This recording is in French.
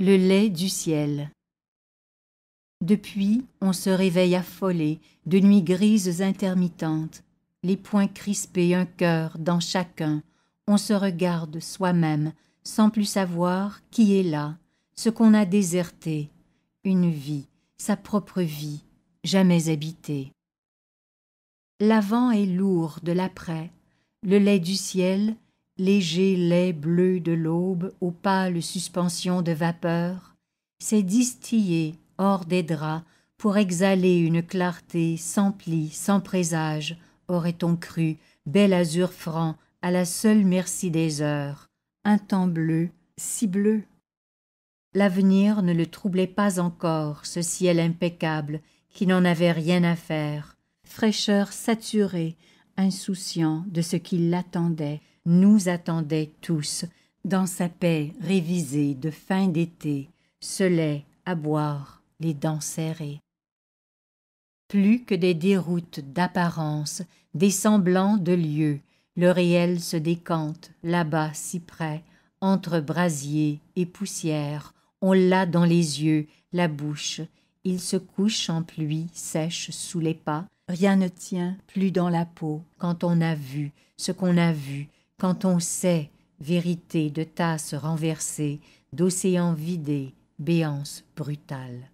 Le lait du ciel. Depuis, on se réveille affolé de nuits grises intermittentes, les poings crispés, un cœur dans chacun. On se regarde soi-même, sans plus savoir qui est là, ce qu'on a déserté, une vie, sa propre vie, jamais habitée. L'avant est lourd de l'après, le lait du ciel léger lait bleu de l'aube aux pâles suspensions de vapeur, s'est distillé hors des draps pour exhaler une clarté sans pli, sans présage, aurait-on cru, bel azur franc, à la seule merci des heures, un temps bleu, si bleu. L'avenir ne le troublait pas encore, ce ciel impeccable, qui n'en avait rien à faire, fraîcheur saturée, insouciant de ce qui l'attendait, nous attendait tous dans sa paix révisée de fin d'été, se lait à boire, les dents serrées. Plus que des déroutes d'apparence, des semblants de lieux, le réel se décante, là-bas si près, entre brasier et poussière, on l'a dans les yeux, la bouche, il se couche en pluie sèche sous les pas, rien ne tient plus dans la peau quand on a vu ce qu'on a vu, quand on sait vérité de tasses renversées, d'océans vidés, béance brutale.